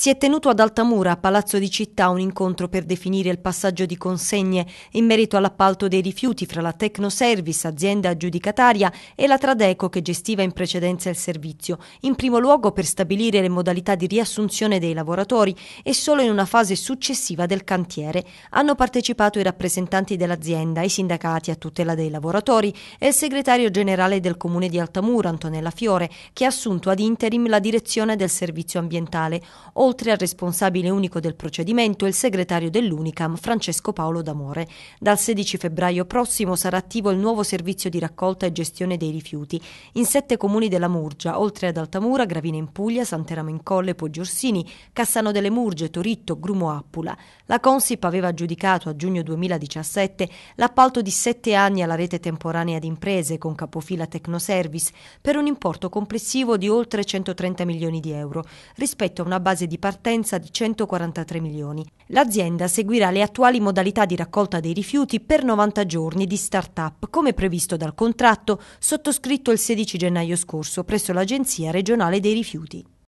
Si è tenuto ad Altamura, a Palazzo di Città, un incontro per definire il passaggio di consegne in merito all'appalto dei rifiuti fra la Tecnoservice, azienda aggiudicataria, e la Tradeco che gestiva in precedenza il servizio, in primo luogo per stabilire le modalità di riassunzione dei lavoratori e solo in una fase successiva del cantiere. Hanno partecipato i rappresentanti dell'azienda, i sindacati a tutela dei lavoratori e il segretario generale del comune di Altamura, Antonella Fiore, che ha assunto ad interim la direzione del servizio ambientale oltre al responsabile unico del procedimento, il segretario dell'Unicam Francesco Paolo D'Amore. Dal 16 febbraio prossimo sarà attivo il nuovo servizio di raccolta e gestione dei rifiuti in sette comuni della Murgia, oltre ad Altamura, Gravina in Puglia, Santeramo in Colle, Poggiorsini, Cassano delle Murge, Toritto, Grumo Appula. La Consip aveva aggiudicato a giugno 2017 l'appalto di sette anni alla rete temporanea di imprese con capofila Tecnoservice per un importo complessivo di oltre 130 milioni di euro rispetto a una base di partenza di 143 milioni. L'azienda seguirà le attuali modalità di raccolta dei rifiuti per 90 giorni di start-up, come previsto dal contratto sottoscritto il 16 gennaio scorso presso l'Agenzia regionale dei rifiuti.